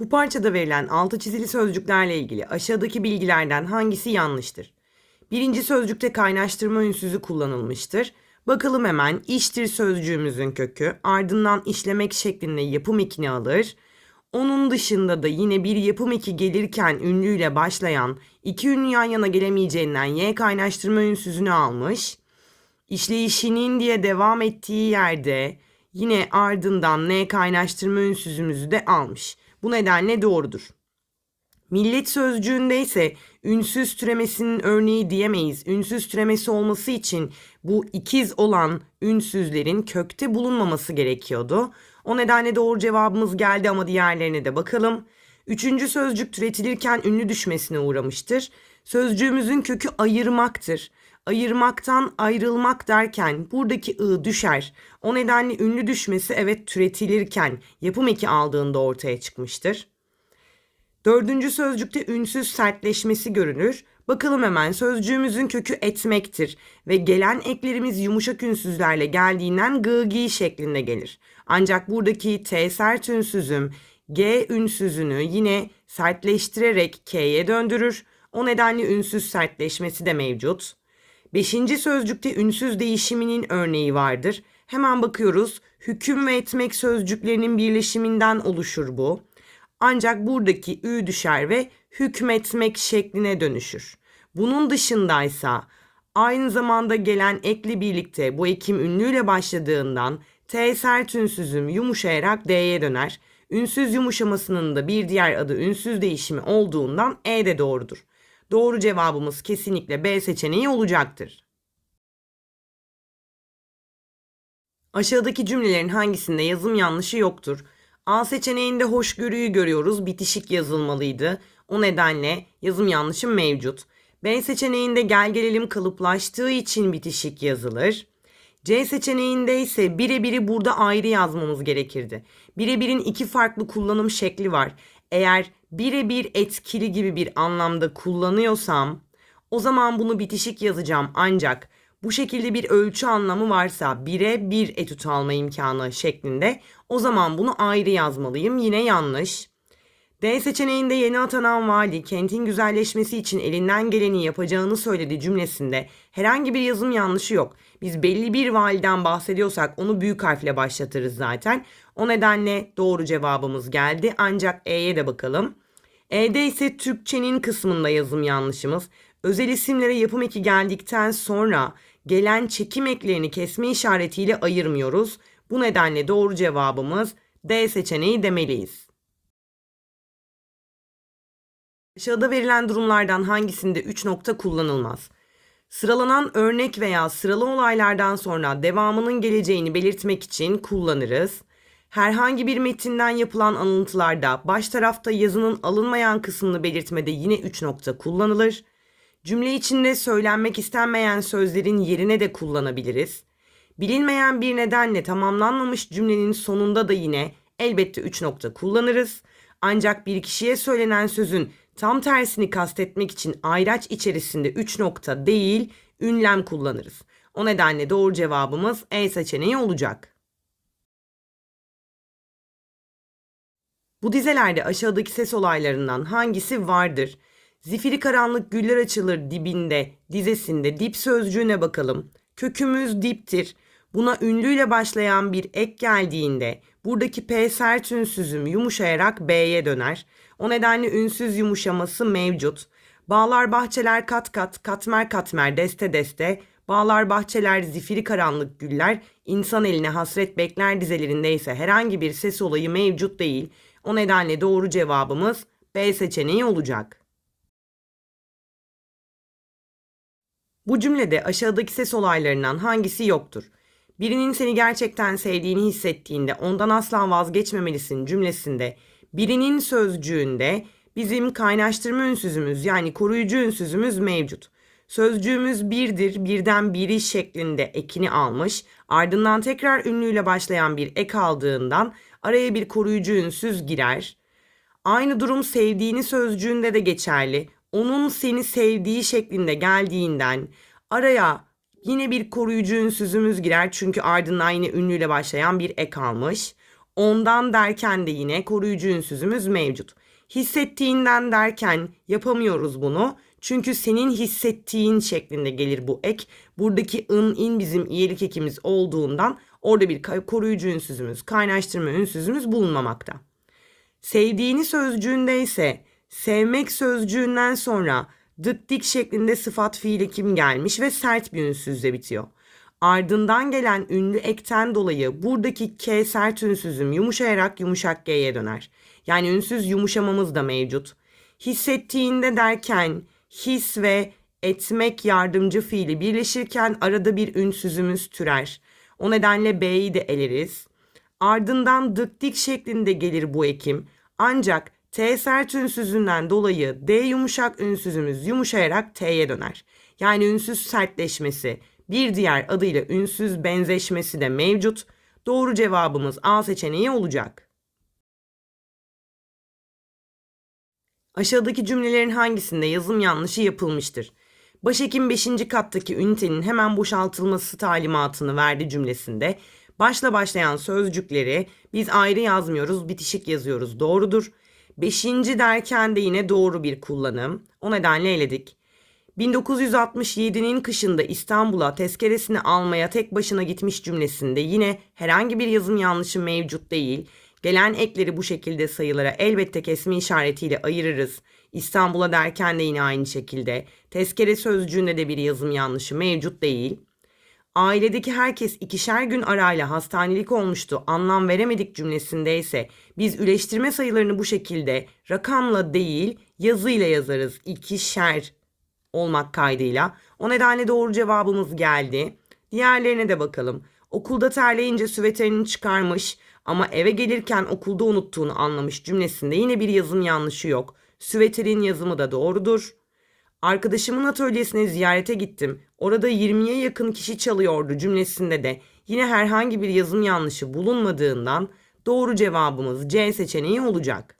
Bu parçada verilen altı çizili sözcüklerle ilgili aşağıdaki bilgilerden hangisi yanlıştır? Birinci sözcükte kaynaştırma ünsüzü kullanılmıştır. Bakalım hemen iştir sözcüğümüzün kökü ardından işlemek şeklinde yapım ikini alır. Onun dışında da yine bir yapım iki gelirken ünlüyle başlayan iki ünlü yan yana gelemeyeceğinden y kaynaştırma ünsüzünü almış. İşleyişinin diye devam ettiği yerde yine ardından n kaynaştırma ünsüzümüzü de almış. Bu nedenle doğrudur. Millet sözcüğünde ise ünsüz türemesinin örneği diyemeyiz. Ünsüz türemesi olması için bu ikiz olan ünsüzlerin kökte bulunmaması gerekiyordu. O nedenle doğru cevabımız geldi ama diğerlerine de bakalım. Üçüncü sözcük türetilirken ünlü düşmesine uğramıştır. Sözcüğümüzün kökü ayırmaktır ayırmaktan ayrılmak derken buradaki ı düşer. O nedenle ünlü düşmesi evet türetilirken yapım eki aldığında ortaya çıkmıştır. Dördüncü sözcükte ünsüz sertleşmesi görünür. Bakalım hemen sözcüğümüzün kökü etmektir ve gelen eklerimiz yumuşak ünsüzlerle geldiğinden gı gi şeklinde gelir. Ancak buradaki t sert ünsüzüm g ünsüzünü yine sertleştirerek k'ye döndürür. O nedenle ünsüz sertleşmesi de mevcut. Beşinci sözcükte ünsüz değişiminin örneği vardır. Hemen bakıyoruz. Hüküm ve etmek sözcüklerinin birleşiminden oluşur bu. Ancak buradaki ü düşer ve hükmetmek şekline dönüşür. Bunun dışındaysa aynı zamanda gelen ekli birlikte bu ekim ünlüyle başladığından T sert ünsüzüm yumuşayarak D'ye döner. Ünsüz yumuşamasının da bir diğer adı ünsüz değişimi olduğundan E de doğrudur. Doğru cevabımız kesinlikle B seçeneği olacaktır. Aşağıdaki cümlelerin hangisinde yazım yanlışı yoktur? A seçeneğinde hoşgörüyü görüyoruz, bitişik yazılmalıydı. O nedenle yazım yanlışı mevcut. B seçeneğinde gel gelelim kalıplaştığı için bitişik yazılır. C seçeneğinde ise birebiri burada ayrı yazmamız gerekirdi. Birebirin iki farklı kullanım şekli var eğer birebir etkili gibi bir anlamda kullanıyorsam o zaman bunu bitişik yazacağım ancak bu şekilde bir ölçü anlamı varsa bire bir etüt alma imkanı şeklinde o zaman bunu ayrı yazmalıyım yine yanlış. D seçeneğinde yeni atanan vali kentin güzelleşmesi için elinden geleni yapacağını söyledi cümlesinde herhangi bir yazım yanlışı yok. Biz belli bir validen bahsediyorsak onu büyük harfle başlatırız zaten. O nedenle doğru cevabımız geldi. Ancak E'ye de bakalım. E'de ise Türkçenin kısmında yazım yanlışımız. Özel isimlere yapım eki geldikten sonra gelen çekim eklerini kesme işaretiyle ayırmıyoruz. Bu nedenle doğru cevabımız D seçeneği demeliyiz. Aşağıda verilen durumlardan hangisinde 3 nokta kullanılmaz? Sıralanan örnek veya sıralı olaylardan sonra devamının geleceğini belirtmek için kullanırız. Herhangi bir metinden yapılan alıntılarda baş tarafta yazının alınmayan kısmını belirtmede yine 3 nokta kullanılır. Cümle içinde söylenmek istenmeyen sözlerin yerine de kullanabiliriz. Bilinmeyen bir nedenle tamamlanmamış cümlenin sonunda da yine elbette 3 nokta kullanırız. Ancak bir kişiye söylenen sözün tam tersini kastetmek için ayraç içerisinde 3 nokta değil ünlem kullanırız. O nedenle doğru cevabımız E seçeneği olacak. Bu dizelerde aşağıdaki ses olaylarından hangisi vardır? Zifiri karanlık güller açılır dibinde, dizesinde, dip sözcüğüne bakalım. Kökümüz diptir. Buna ünlüyle başlayan bir ek geldiğinde buradaki P sert ünsüzüm yumuşayarak B'ye döner. O nedenle ünsüz yumuşaması mevcut. Bağlar bahçeler kat kat, katmer katmer, deste deste, bağlar bahçeler, zifiri karanlık güller, insan eline hasret bekler dizelerinde ise herhangi bir ses olayı mevcut değil. O nedenle doğru cevabımız B seçeneği olacak. Bu cümlede aşağıdaki ses olaylarından hangisi yoktur? Birinin seni gerçekten sevdiğini hissettiğinde ondan asla vazgeçmemelisin cümlesinde birinin sözcüğünde bizim kaynaştırma ünsüzümüz yani koruyucu ünsüzümüz mevcut. Sözcüğümüz birdir, birden biri şeklinde ekini almış. Ardından tekrar ünlüyle başlayan bir ek aldığından araya bir koruyucu ünsüz girer. Aynı durum sevdiğini sözcüğünde de geçerli. Onun seni sevdiği şeklinde geldiğinden araya yine bir koruyucu ünsüzümüz girer. Çünkü ardından yine ünlüyle başlayan bir ek almış. Ondan derken de yine koruyucu ünsüzümüz mevcut. Hissettiğinden derken yapamıyoruz bunu çünkü senin hissettiğin şeklinde gelir bu ek. Buradaki ın in bizim iyilik ekimiz olduğundan orada bir koruyucu ünsüzümüz, kaynaştırma ünsüzümüz bulunmamakta. Sevdiğini sözcüğünde ise sevmek sözcüğünden sonra dıt dik şeklinde sıfat fiil ekim gelmiş ve sert bir ünsüzle bitiyor. Ardından gelen ünlü ekten dolayı buradaki K sert ünsüzüm yumuşayarak yumuşak G'ye döner. Yani ünsüz yumuşamamız da mevcut. Hissettiğinde derken his ve etmek yardımcı fiili birleşirken arada bir ünsüzümüz türer. O nedenle B'yi de eleriz. Ardından dık dik şeklinde gelir bu ekim. Ancak T sert ünsüzünden dolayı D yumuşak ünsüzümüz yumuşayarak T'ye döner. Yani ünsüz sertleşmesi, bir diğer adıyla ünsüz benzeşmesi de mevcut. Doğru cevabımız A seçeneği olacak. Aşağıdaki cümlelerin hangisinde yazım yanlışı yapılmıştır? Başhekim 5. kattaki ünitenin hemen boşaltılması talimatını verdi cümlesinde. Başla başlayan sözcükleri biz ayrı yazmıyoruz, bitişik yazıyoruz. Doğrudur. 5. derken de yine doğru bir kullanım. O nedenle eledik. 1967'nin kışında İstanbul'a tezkeresini almaya tek başına gitmiş cümlesinde yine herhangi bir yazım yanlışı mevcut değil. Gelen ekleri bu şekilde sayılara elbette kesme işaretiyle ayırırız. İstanbul'a derken de yine aynı şekilde. Tezkere sözcüğünde de bir yazım yanlışı mevcut değil. Ailedeki herkes ikişer gün arayla hastanelik olmuştu anlam veremedik cümlesinde ise biz üleştirme sayılarını bu şekilde rakamla değil yazıyla yazarız. İkişer olmak kaydıyla. O nedenle doğru cevabımız geldi. Diğerlerine de bakalım. Okulda terleyince süveterini çıkarmış, ama eve gelirken okulda unuttuğunu anlamış cümlesinde yine bir yazım yanlışı yok. Süveter'in yazımı da doğrudur. Arkadaşımın atölyesine ziyarete gittim. Orada 20'ye yakın kişi çalıyordu cümlesinde de yine herhangi bir yazım yanlışı bulunmadığından doğru cevabımız C seçeneği olacak.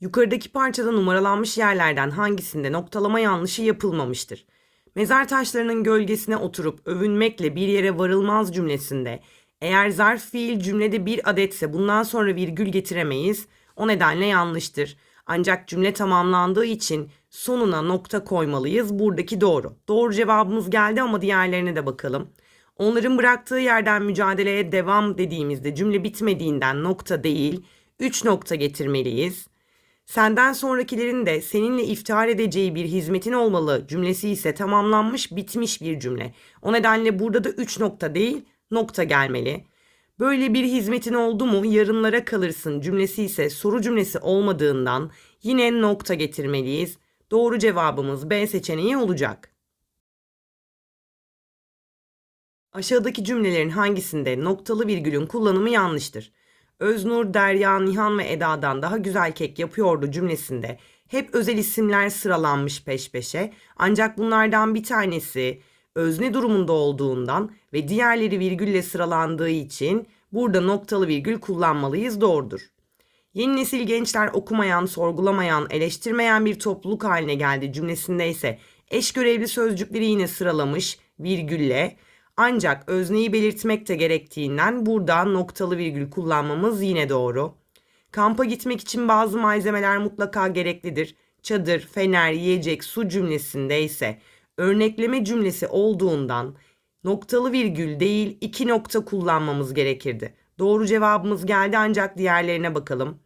Yukarıdaki parçada numaralanmış yerlerden hangisinde noktalama yanlışı yapılmamıştır? Mezar taşlarının gölgesine oturup övünmekle bir yere varılmaz cümlesinde eğer zarf fiil cümlede bir adetse bundan sonra virgül getiremeyiz. O nedenle yanlıştır. Ancak cümle tamamlandığı için sonuna nokta koymalıyız. Buradaki doğru. Doğru cevabımız geldi ama diğerlerine de bakalım. Onların bıraktığı yerden mücadeleye devam dediğimizde cümle bitmediğinden nokta değil, 3 nokta getirmeliyiz. Senden sonrakilerin de seninle iftihar edeceği bir hizmetin olmalı cümlesi ise tamamlanmış bitmiş bir cümle. O nedenle burada da 3 nokta değil nokta gelmeli. Böyle bir hizmetin oldu mu yarınlara kalırsın cümlesi ise soru cümlesi olmadığından yine nokta getirmeliyiz. Doğru cevabımız B seçeneği olacak. Aşağıdaki cümlelerin hangisinde noktalı virgülün kullanımı yanlıştır? Öznur, Derya, Nihan ve Eda'dan daha güzel kek yapıyordu cümlesinde hep özel isimler sıralanmış peş peşe ancak bunlardan bir tanesi özne durumunda olduğundan ve diğerleri virgülle sıralandığı için burada noktalı virgül kullanmalıyız doğrudur. Yeni nesil gençler okumayan, sorgulamayan, eleştirmeyen bir topluluk haline geldi cümlesinde ise eş görevli sözcükleri yine sıralamış virgülle ancak özneyi belirtmek de gerektiğinden burada noktalı virgül kullanmamız yine doğru. Kampa gitmek için bazı malzemeler mutlaka gereklidir. Çadır, fener, yiyecek, su cümlesinde ise örnekleme cümlesi olduğundan noktalı virgül değil iki nokta kullanmamız gerekirdi. Doğru cevabımız geldi ancak diğerlerine bakalım.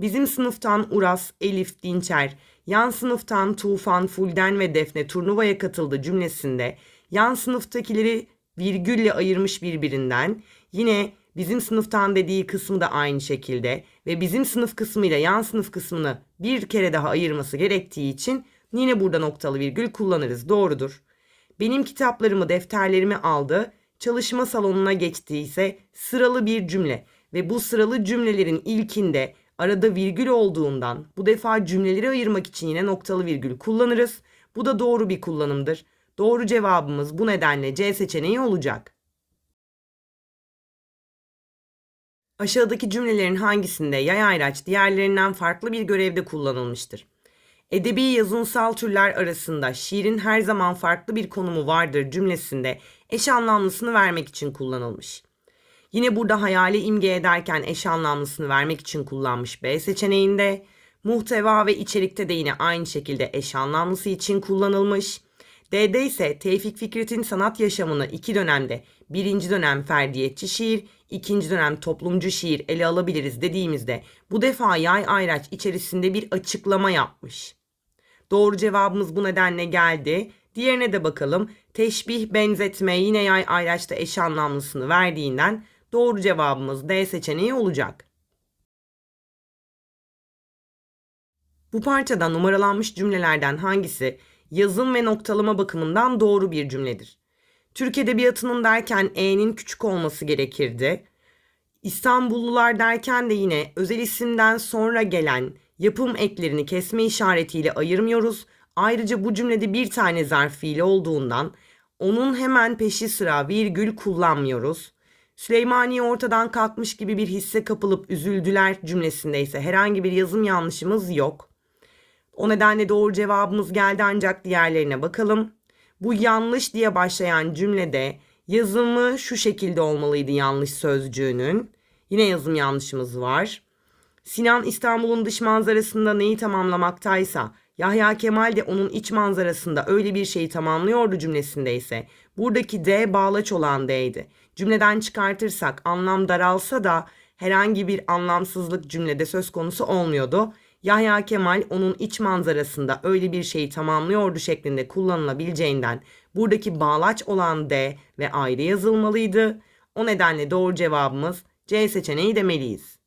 Bizim sınıftan Uras, Elif, Dinçer, yan sınıftan Tufan, Fulden ve Defne turnuvaya katıldı cümlesinde yan sınıftakileri virgülle ayırmış birbirinden. Yine bizim sınıftan dediği kısmı da aynı şekilde ve bizim sınıf kısmıyla yan sınıf kısmını bir kere daha ayırması gerektiği için yine burada noktalı virgül kullanırız. Doğrudur. Benim kitaplarımı, defterlerimi aldı. Çalışma salonuna geçtiyse sıralı bir cümle ve bu sıralı cümlelerin ilkinde arada virgül olduğundan bu defa cümleleri ayırmak için yine noktalı virgül kullanırız. Bu da doğru bir kullanımdır. Doğru cevabımız bu nedenle C seçeneği olacak. Aşağıdaki cümlelerin hangisinde yay ayraç diğerlerinden farklı bir görevde kullanılmıştır? Edebi yazınsal türler arasında şiirin her zaman farklı bir konumu vardır cümlesinde eş anlamlısını vermek için kullanılmış. Yine burada hayali imge ederken eş anlamlısını vermek için kullanmış B seçeneğinde, muhteva ve içerikte de yine aynı şekilde eş anlamlısı için kullanılmış. D'de ise Tevfik Fikret'in sanat yaşamını iki dönemde, birinci dönem ferdiyetçi şiir, ikinci dönem toplumcu şiir ele alabiliriz dediğimizde bu defa yay ayraç içerisinde bir açıklama yapmış. Doğru cevabımız bu nedenle geldi. Diğerine de bakalım. Teşbih, benzetme yine yay ayraçta eş anlamlısını verdiğinden doğru cevabımız D seçeneği olacak. Bu parçada numaralanmış cümlelerden hangisi yazım ve noktalama bakımından doğru bir cümledir. Türk Edebiyatı'nın derken E'nin küçük olması gerekirdi. İstanbullular derken de yine özel isimden sonra gelen yapım eklerini kesme işaretiyle ayırmıyoruz. Ayrıca bu cümlede bir tane zarf fiil olduğundan onun hemen peşi sıra virgül kullanmıyoruz. Süleymaniye ortadan kalkmış gibi bir hisse kapılıp üzüldüler cümlesinde ise herhangi bir yazım yanlışımız yok. O nedenle doğru cevabımız geldi ancak diğerlerine bakalım. Bu yanlış diye başlayan cümlede yazımı şu şekilde olmalıydı yanlış sözcüğünün. Yine yazım yanlışımız var. Sinan İstanbul'un dış manzarasında neyi tamamlamaktaysa Yahya Kemal de onun iç manzarasında öyle bir şeyi tamamlıyordu cümlesindeyse buradaki D bağlaç olan D'ydi. Cümleden çıkartırsak anlam daralsa da herhangi bir anlamsızlık cümlede söz konusu olmuyordu. Yahya Kemal onun iç manzarasında öyle bir şeyi tamamlıyordu şeklinde kullanılabileceğinden buradaki bağlaç olan D ve ayrı yazılmalıydı. O nedenle doğru cevabımız C seçeneği demeliyiz.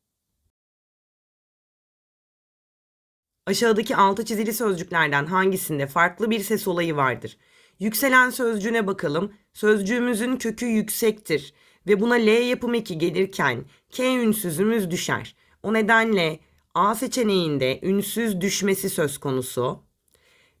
Aşağıdaki altı çizili sözcüklerden hangisinde farklı bir ses olayı vardır? Yükselen sözcüğüne bakalım. Sözcüğümüzün kökü yüksektir ve buna L yapım eki gelirken K ünsüzümüz düşer. O nedenle A seçeneğinde ünsüz düşmesi söz konusu.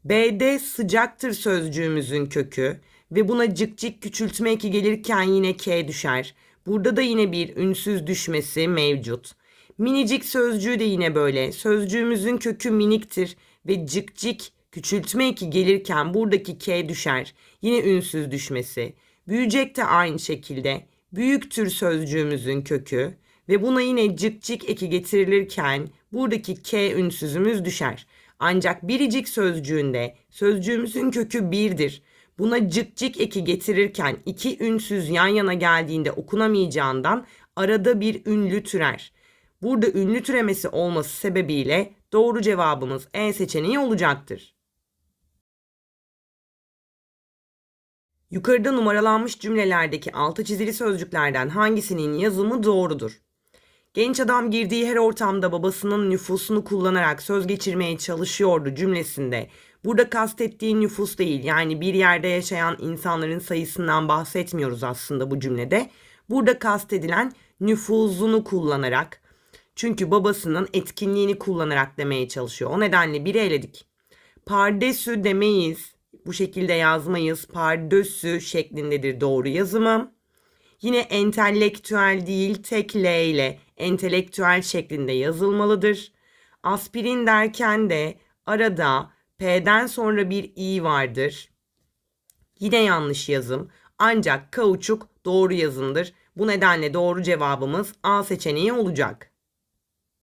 B'de sıcaktır sözcüğümüzün kökü ve buna cık cık küçültme eki gelirken yine K düşer. Burada da yine bir ünsüz düşmesi mevcut. Minicik sözcüğü de yine böyle. Sözcüğümüzün kökü miniktir ve cık cık küçültme eki gelirken buradaki K düşer. Yine ünsüz düşmesi. Büyüyecek de aynı şekilde. Büyüktür sözcüğümüzün kökü ve buna yine cık cık eki getirilirken Buradaki k ünsüzümüz düşer. Ancak biricik sözcüğünde sözcüğümüzün kökü birdir. Buna cık cık eki getirirken iki ünsüz yan yana geldiğinde okunamayacağından arada bir ünlü türer. Burada ünlü türemesi olması sebebiyle doğru cevabımız E seçeneği olacaktır. Yukarıda numaralanmış cümlelerdeki altı çizili sözcüklerden hangisinin yazımı doğrudur? Genç adam girdiği her ortamda babasının nüfusunu kullanarak söz geçirmeye çalışıyordu cümlesinde. Burada kastettiği nüfus değil yani bir yerde yaşayan insanların sayısından bahsetmiyoruz aslında bu cümlede. Burada kastedilen nüfuzunu kullanarak çünkü babasının etkinliğini kullanarak demeye çalışıyor. O nedenle biri eledik. Pardesü demeyiz. Bu şekilde yazmayız. Pardesü şeklindedir doğru yazımı. Yine entelektüel değil tek L ile entelektüel şeklinde yazılmalıdır. Aspirin derken de arada P'den sonra bir i vardır. Yine yanlış yazım. Ancak kauçuk doğru yazımdır. Bu nedenle doğru cevabımız A seçeneği olacak.